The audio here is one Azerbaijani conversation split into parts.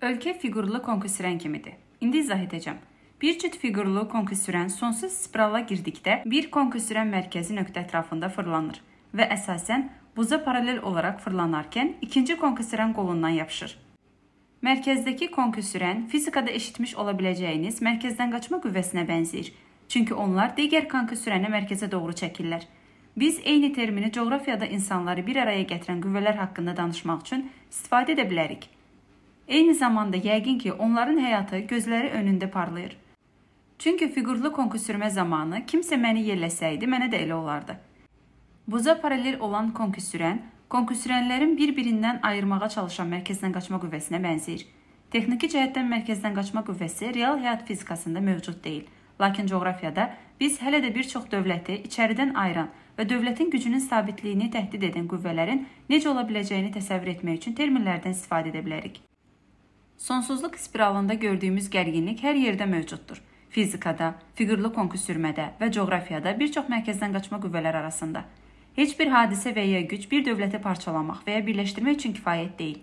Ölkə fiqurlu konkusürən kimidir. İndi izah edəcəm. Bir cüt fiqurlu konkusürən sonsuz spirala girdikdə bir konkusürən mərkəzi nöqtə ətrafında fırlanır və əsasən buza paralel olaraq fırlanarkən ikinci konkusürən qolundan yapışır. Mərkəzdəki konkusürən fizikada eşitmiş ola biləcəyiniz mərkəzdən qaçma qüvvəsinə bənzəyir. Çünki onlar digər konkusürəni mərkəzə doğru çəkirlər. Biz eyni termini coğrafiyada insanları bir araya gətirən qüvvələr haqqında danışmaq üçün istifadə edə bilərik. Eyni zamanda yəqin ki, onların həyatı gözləri önündə parlayır. Çünki fiqurlu konku sürmə zamanı kimsə məni yerləsəydi, mənə də elə olardı. Buza paralel olan konku sürən, konku sürənlərin bir-birindən ayırmağa çalışan mərkəzdən qaçma qüvvəsinə bənzəyir. Texniki cəhətdən mərkəzdən qaçma qüvvəsi real həyat fizikasında mövcud deyil. Lakin coğrafiyada biz hələ də bir çox dövləti içəridən ayıran və dövlətin gücünün sabitliyini təhdid edən qüvvələrin necə ola biləcəyini təsəvvür etmək üçün terminlərdən istifadə edə bilərik. Sonsuzluq spiralında gördüyümüz gərginlik hər yerdə mövcuddur. Fizikada, fiqurlu konku sürmədə və coğrafiyada bir çox mərkəzdən qaçma qüvvələr arasında. Heç bir hadisə və ya güc bir dövləti parçalamaq və ya birləşdirmək üçün kifayət deyil.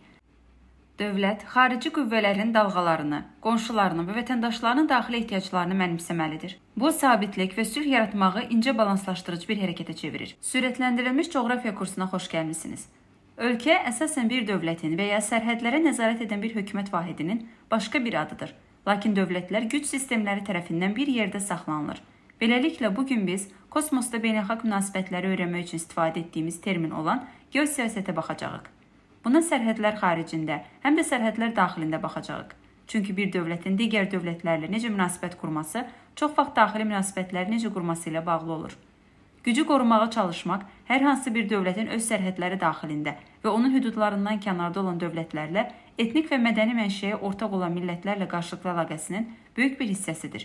Dövlət xarici qüvvələrin dalğalarını, qonşularını və vətəndaşlarının daxili ehtiyaclarını mənimsəməlidir. Bu sabitlik və sülh yaratmağı incə balanslaşdırıcı bir hərəkətə çevirir. Sürətləndirilmiş coğrafiya kursuna xoş gəlmisiniz. Ölkə əsasən bir dövlətin və ya sərhədlərə nəzarət edən bir hökumət vahidinin başqa bir adıdır. Lakin dövlətlər güc sistemləri tərəfindən bir yerdə saxlanılır. Beləliklə bu gün biz kosmosda beynəlxalq münasibətləri öyrənmək üçün istifadə etdiyimiz termin olan geosiyasətə baxacağıq. Buna sərhədlər xaricində, həm də sərhədlər daxilində baxacağıq. Çünki bir dövlətin digər dövlətlərlə necə münasibət qurması çox vaxt daxili münasibətləri necə qurması ilə bağlı olur. Gücü qorumağa çalışmaq hər hansı bir dövlətin öz sərhədləri daxilində və onun hüdudlarından kənarda olan dövlətlərlə etnik və mədəni mənşəyə ortaq olan millətlərlə qarşılıqlı əlaqəsinin böyük bir hissəsidir.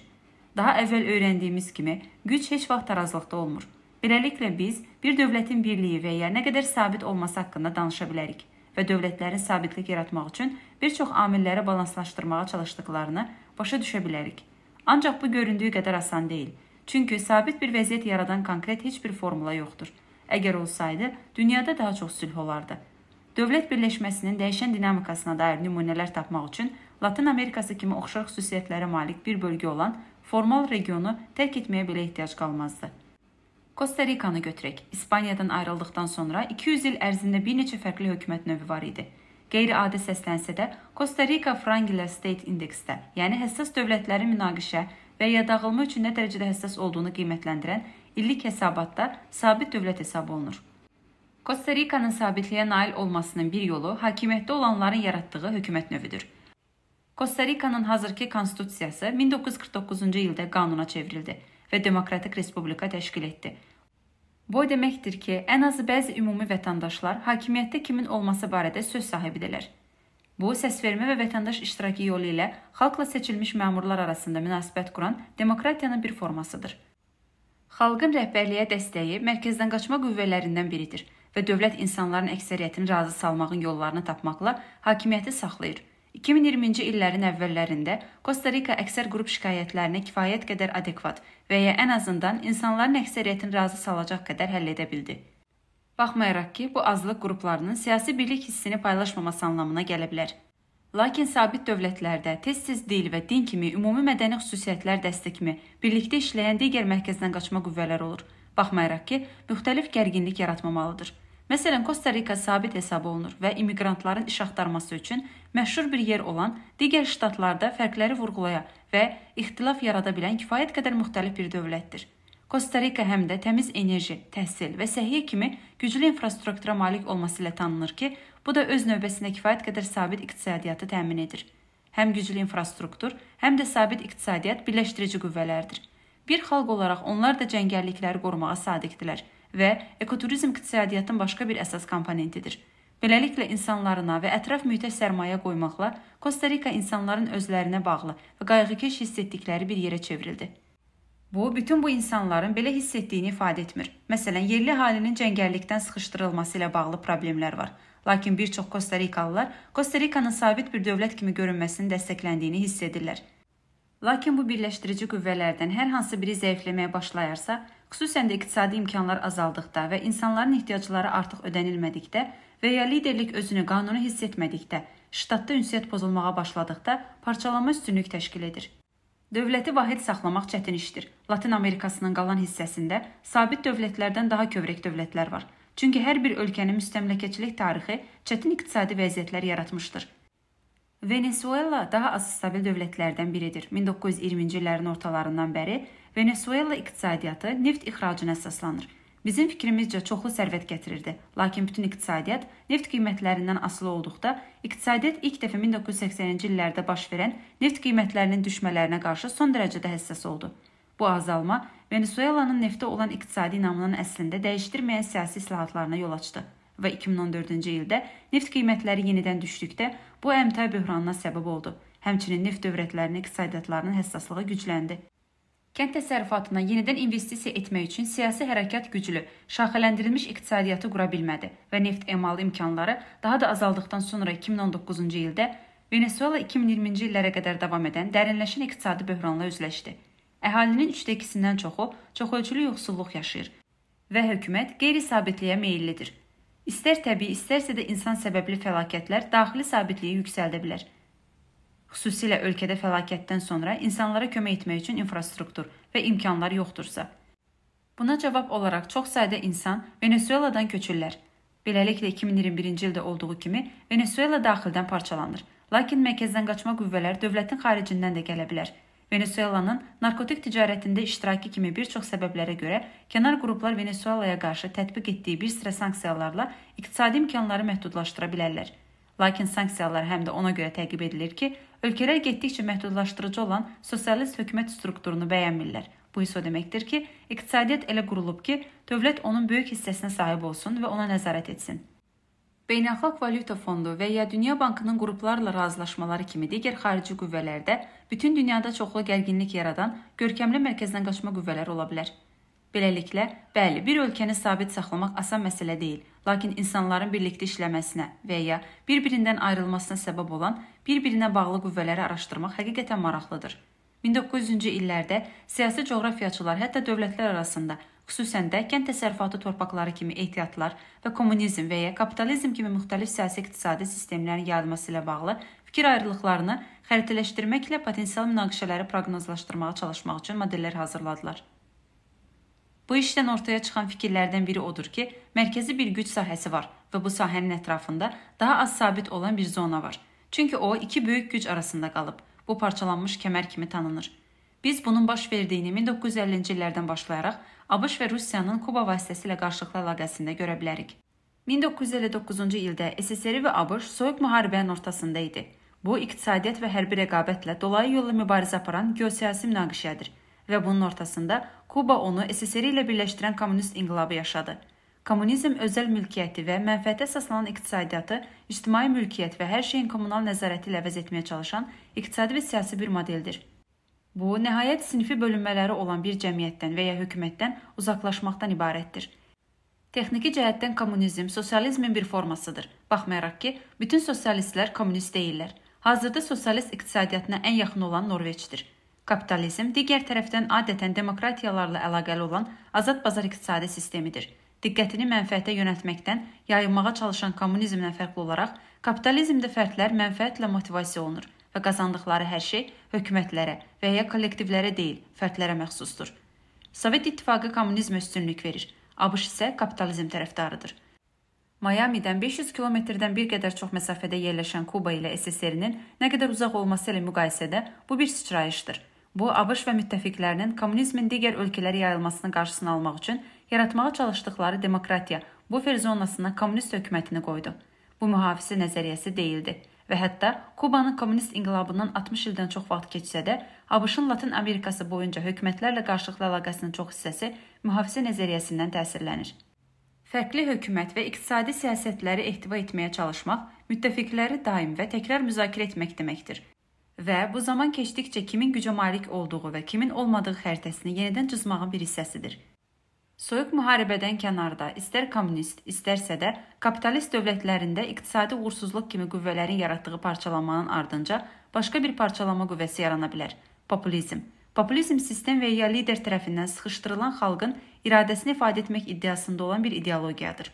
Daha əvvəl öyrəndiyimiz kimi, güc heç vaxt tarazlıqda olmur. Beləliklə biz bir dövlətin birliyi və ya nə qədər sabit olması haqqında danışa bilərik və dövlətlərin sabitlik yaratmaq üçün bir çox amilləri balanslaşdırmağa çalışdıqlarını başa düşə bilərik. Ancaq bu göründüyü qədər asan deyil. Çünki sabit bir vəziyyət yaradan konkret heç bir formula yoxdur. Əgər olsaydı, dünyada daha çox sülh olardı. Dövlət birləşməsinin dəyişən dinamikasına dair nümunələr tapmaq üçün Latın Amerikası kimi oxşar xüsusiyyətlərə malik bir bölgə olan formal regionu tərk etməyə belə ehtiyac qalmazdı. Kosta Rikanı götürək. İspaniyadan ayrıldıqdan sonra 200 il ərzində bir neçə fərqli hökumət növü var idi. Qeyri-adi səslənsə də Kosta Rika Frangler State indeksdə, yəni həssas dövlətlərin münaqişə və ya dağılma üçün nə dərəcədə həssas olduğunu qiymətləndirən illik hesabatda sabit dövlət hesab olunur. Kosta Rikanın sabitliyə nail olmasının bir yolu hakimiyyətdə olanların yaratdığı hökumət növüdür. Kosta Rikanın hazırki konstitusiyası 1949-cu ildə qanuna çevrildi və demokratik respublika təşkil etdi. Bu o deməkdir ki, ən azı bəzi ümumi vətəndaşlar hakimiyyətdə kimin olması barədə söz sahibidirlər. Bu, səsvermə və vətəndaş iştirakı yolu ilə xalqla seçilmiş məmurlar arasında münasibət quran demokratiyanın bir formasıdır. Xalqın rəhbərliyə dəstəyi mərkəzdən qaçma qüvvələrindən biridir və dövlət insanların əksəriyyətini razı salmağın yollarını tapmaqla hakimiyyəti saxlayır. 2020-ci illərin əvvəllərində Kosta Rika əksər qrup şikayətlərinə kifayət qədər adekvat və ya ən azından insanların əksəriyyətini razı salacaq qədər həll edə bildi. Baxmayaraq ki, bu azlıq qruplarının siyasi birlik hissini paylaşmaması anlamına gələ bilər. Lakin sabit dövlətlərdə tez-tez dil və din kimi ümumi mədəni xüsusiyyətlər dəstək kimi birlikdə işləyən digər mərkəzdən qaçma qüvvələr olur. Baxmayaraq ki, müxtəlif gərginlik yaratmamalıdır. Məsələn, Kosta Rika sabit hesab olunur və immiqrantların iş axtarması üçün məşhur bir yer olan digər ştatlarda fərqləri vurğulaya və ixtilaf yarada bilən kifayət qədər müxtəlif bir dövlətdir. Kostarika həm də təmiz enerji, təhsil və səhiyyə kimi güclü infrastruktura malik olması ilə tanınır ki, bu da öz növbəsində kifayət qədər sabit iqtisadiyyatı təmin edir. Həm güclü infrastruktur, həm də sabit iqtisadiyyat birləşdirici qüvvələrdir. Bir xalq olaraq onlar da cəngəllikləri qorumağa sadiqdirlər və ekoturizm iqtisadiyyatın başqa bir əsas komponentidir. Beləliklə insanlarına və ətraf mühitə sərmayə qoymaqla Kostarika insanların özlərinə bağlı və qayğıkeş hiss etdikləri bir yerə çevrildi. Bu, bütün bu insanların belə hiss etdiyini ifadə etmir. Məsələn, yerli əhalinin cəngəllikdən sıxışdırılması ilə bağlı problemlər var. Lakin bir çox Kostarikalılar Kostarikanın sabit bir dövlət kimi görünməsini dəstəkləndiyini hiss edirlər. Lakin bu birləşdirici qüvvələrdən hər hansı biri zəifləməyə başlayarsa, xüsusən də iqtisadi imkanlar azaldıqda və insanların ehtiyacları artıq ödənilmədikdə və ya liderlik özünü qanuni hiss etmədikdə, ştatda ünsiyyət pozulmağa başladıqda parçalanma üstünlük təşkil edir. Dövləti vahid saxlamaq çətin işdir. Latin Amerikasının qalan hissəsində sabit dövlətlərdən daha kövrək dövlətlər var. Çünki hər bir ölkənin müstəmləkəçilik tarixi çətin iqtisadi vəziyyətlər yaratmışdır. Venezuela daha az stabil dövlətlərdən biridir. 1920-ci illərin ortalarından bəri Venezuela iqtisadiyyatı neft ixracına əsaslanır. Bizim fikrimizcə çoxlu sərvət gətirirdi, lakin bütün iqtisadiyyat neft qiymətlərindən asılı olduqda, iqtisadiyyat ilk dəfə 1980-ci illərdə baş verən neft qiymətlərinin düşmələrinə qarşı son dərəcədə həssas oldu. Bu azalma Venesuelanın neftə olan iqtisadi inamının əslində dəyişdirməyən siyasi islahatlarına yol açdı və 2014-cü ildə neft qiymətləri yenidən düşdükdə bu əmtia böhranına səbəb oldu. Həmçinin neft dövlətlərinin iqtisadiyyatlarının həssaslığı gücləndi. Kənd təsərrüfatına yenidən investisiya etmək üçün siyasi hərəkat güclü, şaxələndirilmiş iqtisadiyyatı qura bilmədi və neft emalı imkanları daha da azaldıqdan sonra 2019-cu ildə Venesuela 2020-ci illərə qədər davam edən dərinləşən iqtisadi böhranla üzləşdi. Əhalinin 3də 2-sindən çoxu çoxölçülü yoxsulluq yaşayır və hökumət qeyri-sabitliyə meyllidir. İstər təbii, istərsə də insan səbəbli fəlakətlər daxili sabitliyi yüksəldə bilər xüsusilə ölkədə fəlakətdən sonra insanlara kömək etmək üçün infrastruktur və imkanlar yoxdursa. Buna cavab olaraq çox sayda insan Venezueladan köçürlər. Beləliklə 2021-ci ildə olduğu kimi Venezuela daxildən parçalanır. Lakin mərkəzdən qaçma qüvvələr dövlətin xaricindən də gələ bilər. Venezuelanın narkotik ticarətində iştirakı kimi bir çox səbəblərə görə kənar qruplar Venezuelaya qarşı tətbiq etdiyi bir sıra sanksiyalarla iqtisadi imkanları məhdudlaşdıra bilərlər. Lakin sanksiyalar həm də ona görə təqib edilir ki, ölkələr getdikcə məhdudlaşdırıcı olan sosialist hökumət strukturunu bəyənmirlər. Bu isə o deməkdir ki, iqtisadiyyat elə qurulub ki, dövlət onun böyük hissəsinə sahib olsun və ona nəzarət etsin. Beynəlxalq Valyuta Fondu və ya Dünya Bankının qruplarla razılaşmaları kimi digər xarici qüvvələrdə bütün dünyada çoxlu gərginlik yaradan görkəmli mərkəzdən qaçma qüvvələr ola bilər. Beləliklə, bəli, bir ölkəni sabit saxlamaq asan məsələ deyil, lakin insanların birlikdə işləməsinə və ya bir-birindən ayrılmasına səbəb olan bir-birinə bağlı qüvvələri araşdırmaq həqiqətən maraqlıdır. 1900-cü illərdə siyasi coğrafiyaçılar hətta dövlətlər arasında, xüsusən də kənd təsərrüfatı torpaqları kimi ehtiyatlar və kommunizm və ya kapitalizm kimi müxtəlif siyasi-iqtisadi sistemlərin yayılması ilə bağlı fikir ayrılıqlarını xəritələşdirməklə potensial münaqişələri proqnozlaşdırmağa çalışmaq üçün modellər hazırladılar. Bu işdən ortaya çıxan fikirlərdən biri odur ki, mərkəzi bir güc sahəsi var və bu sahənin ətrafında daha az sabit olan bir zona var. Çünki o iki böyük güc arasında qalıb. Bu parçalanmış kəmər kimi tanınır. Biz bunun baş verdiyini 1950-ci illərdən başlayaraq ABŞ və Rusiyanın Kuba vasitəsilə qarşılıqlı əlaqəsində görə bilərik. 1959-cu ildə SSR və ABŞ Soyuq müharibənin ortasında idi. Bu iqtisadiyyat və hərbi rəqabətlə dolayı yolla mübarizə aparan geosiyasi münaqişədir və bunun ortasında Kuba onu SSR ilə birləşdirən kommunist inqilabı yaşadı. Kommunizm özəl mülkiyyəti və mənfəətə əsaslanan iqtisadiyyatı ictimai mülkiyyət və hər şeyin kommunal nəzarəti ilə əvəz etməyə çalışan iqtisadi və siyasi bir modeldir. Bu, nəhayət sinfi bölünmələri olan bir cəmiyyətdən və ya hökumətdən uzaqlaşmaqdan ibarətdir. Texniki cəhətdən kommunizm sosializmin bir formasıdır. Baxmayaraq ki, bütün sosialistlər kommunist deyillər. Hazırda sosialist iqtisadiyyatına ən yaxın olan Norveçdir. Kapitalizm digər tərəfdən adətən demokratiyalarla əlaqəli olan azad bazar iqtisadi sistemidir. Diqqətini mənfəətə yönəltməkdən yayılmağa çalışan kommunizmdən fərqli olaraq, kapitalizmdə fərdlər mənfəətlə motivasiya olunur və qazandıqları hər şey hökumətlərə və ya kollektivlərə deyil, fərdlərə məxsusdur. Sovet İttifaqı kommunizmə üstünlük verir. ABŞ isə kapitalizm tərəfdarıdır. Miamidən 500 kilometrdən bir qədər çox məsafədə yerləşən Kuba ilə SSR-nin nə qədər uzaq olması ilə müqayisədə bu bir sıçrayışdır. Bu ABŞ və müttəfiqlərinin kommunizmin digər ölkələrə yayılmasının qarşısını almaq üçün yaratmağa çalışdıqları demokratiya, bufer zonasına kommunist hökumətini qoydu. Bu mühafizə nəzəriyyəsi deyildi və hətta Kubanın kommunist inqilabından 60 ildən çox vaxt keçsə də, ABŞ-ın Latin Amerikası boyunca hökumətlərlə qarşılıqlı əlaqəsinin çox hissəsi mühafizə nəzəriyyəsindən təsirlənir. Fərqli hökumət və iqtisadi siyasətləri ehtiva etməyə çalışmaq müttəfiqləri daim və təkrar müzakirə etmək deməkdir və bu zaman keçdikcə kimin gücə malik olduğu və kimin olmadığı xəritəsini yenidən cızmağın bir hissəsidir. Soyuq müharibədən kənarda istər kommunist, istərsə də kapitalist dövlətlərində iqtisadi uğursuzluq kimi qüvvələrin yaratdığı parçalanmanın ardınca başqa bir parçalama qüvvəsi yarana bilər. Populizm. Populizm sistem və ya lider tərəfindən sıxışdırılan xalqın iradəsini ifadə etmək iddiasında olan bir ideologiyadır.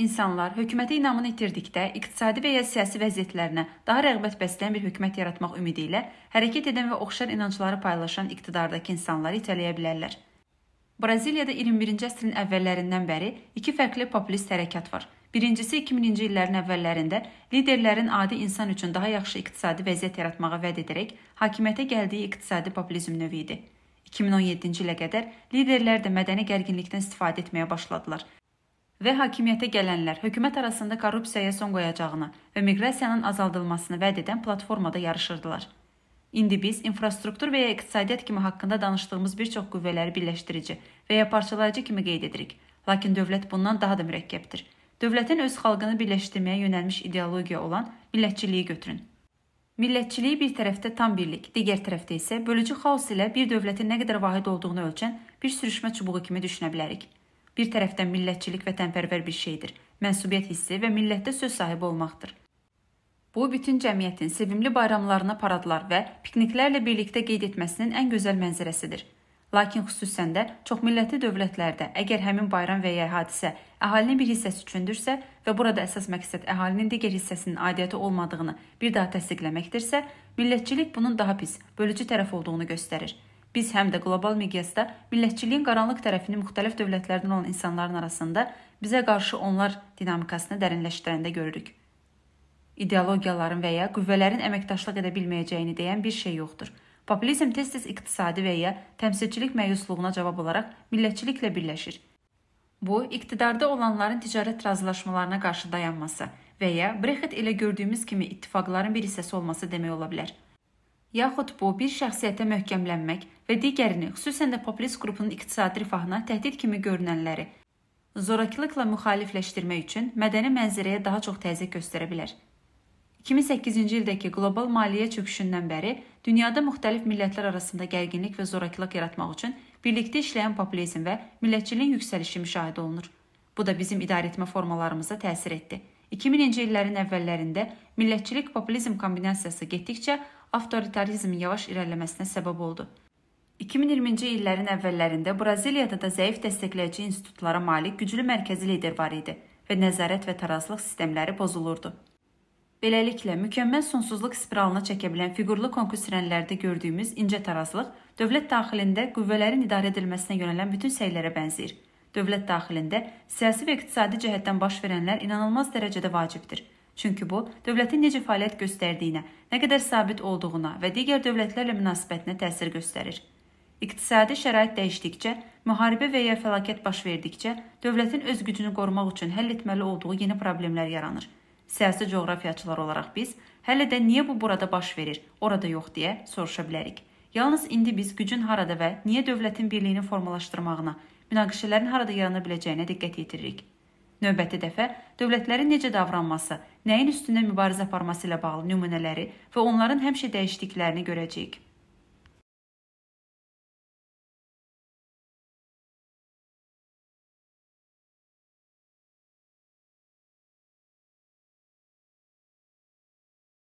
İnsanlar hökumətə inamını itirdikdə iqtisadi və ya siyasi vəziyyətlərinə daha rəğbət bəsləyən bir hökumət yaratmaq ümidi ilə hərəkət edən və oxşar inancları paylaşan iqtidardakı insanları itələyə bilərlər. Braziliyada 21-ci əsrin əvvəllərindən bəri iki fərqli popülist hərəkat var. Birincisi 2000-ci illərin əvvəllərində liderlərin adi insan üçün daha yaxşı iqtisadi vəziyyət yaratmağa vəd edərək hakimiyyətə gəldiyi iqtisadi popülizm növü idi. 2017-ci ilə qədər liderlər də mədəni gərginlikdən istifadə etməyə başladılar və hakimiyyətə gələnlər hökumət arasında korrupsiyaya son qoyacağını və miqrasiyanın azaldılmasını vəd edən platformada yarışırdılar. İndi biz infrastruktur və ya iqtisadiyyat kimi haqqında danışdığımız bir çox qüvvələri birləşdirici və ya parçalayıcı kimi qeyd edirik. Lakin dövlət bundan daha da mürəkkəbdir. Dövlətin öz xalqını birləşdirməyə yönəlmiş ideologiya olan millətçiliyi götürün. Millətçiliyi bir tərəfdə tam birlik, digər tərəfdə isə bölücü xaos ilə bir dövlətin nə qədər vahid olduğunu ölçən bir sürüşmə çubuğu kimi düşünə bilərik. Bir tərəfdən millətçilik vətənpərvər bir şeydir, mənsubiyyət hissi və millətdə söz sahibi olmaqdır. Bu bütün cəmiyyətin sevimli bayramlarına paradlar və pikniklərlə birlikdə qeyd etməsinin ən gözəl mənzərəsidir. Lakin xüsusən də çoxmillətli dövlətlərdə əgər həmin bayram və ya hadisə əhalinin bir hissəsi üçündürsə və burada əsas məqsəd əhalinin digər hissəsinin aidiyyəti olmadığını bir daha təsdiqləməkdirsə, millətçilik bunun daha pis, bölücü tərəf olduğunu göstərir. Biz həm də qlobal miqyasda millətçiliyin qaranlıq tərəfini müxtəlif dövlətlərdən olan insanların arasında bizə qarşı onlar dinamikasını dərinləşdirəndə görürük. İdeologiyaların və ya qüvvələrin əməkdaşlıq edə bilməyəcəyini deyən bir şey yoxdur. Populizm tez-tez iqtisadi və ya təmsilçilik məyusluğuna cavab olaraq millətçiliklə birləşir. Bu, iqtidarda olanların ticarət razılaşmalarına qarşı dayanması və ya Brexit elə gördüyümüz kimi ittifaqların bir hissəsi olması demək ola bilər yaxud bu bir şəxsiyyətə möhkəmlənmək və digərini, xüsusən də populist qrupunun iqtisadi rifahına təhdid kimi görünənləri zorakılıqla müxalifləşdirmək üçün mədəni mənzərəyə daha çox təzyiq göstərə bilər. 2008-ci ildəki qlobal maliyyə çöküşündən bəri dünyada müxtəlif millətlər arasında gərginlik və zorakılıq yaratmaq üçün birlikdə işləyən populizm və millətçiliyin yüksəlişi müşahidə olunur. Bu da bizim idarəetmə formalarımıza təsir etdi. 2000-ci illərin əvvəllərində millətçilik-populizm kombinasiyası getdikcə avtoritarizmin yavaş irəliləməsinə səbəb oldu. 2020-ci illərin əvvəllərində Braziliyada da zəif dəstəkləyici institutlara malik güclü mərkəzi lider var idi və nəzarət və tarazlıq sistemləri pozulurdu. Beləliklə, mükəmməl sonsuzluq spiralına çəkə bilən fiqurlu konkursrenlərdə gördüyümüz incə tarazlıq dövlət daxilində qüvvələrin idarə edilməsinə yönələn bütün səylərə bənzəyir dövlət daxilində siyasi və iqtisadi cəhətdən baş verənlər inanılmaz dərəcədə vacibdir. Çünki bu, dövlətin necə fəaliyyət göstərdiyinə, nə qədər sabit olduğuna və digər dövlətlərlə münasibətinə təsir göstərir. İqtisadi şərait dəyişdikcə, müharibə və ya fəlakət baş verdikcə, dövlətin öz gücünü qorumaq üçün həll etməli olduğu yeni problemlər yaranır. Siyasi coğrafiyaçılar olaraq biz hələ də niyə bu burada baş verir, orada yox deyə soruşa bilərik. Yalnız indi biz gücün harada və niyə dövlətin birliyini formalaşdırmağına, münaqişələrin harada yarana biləcəyinə diqqət yetiririk. Növbəti dəfə dövlətlərin necə davranması, nəyin üstündə mübarizə aparması ilə bağlı nümunələri və onların həmişə dəyişdiklərini görəcəyik.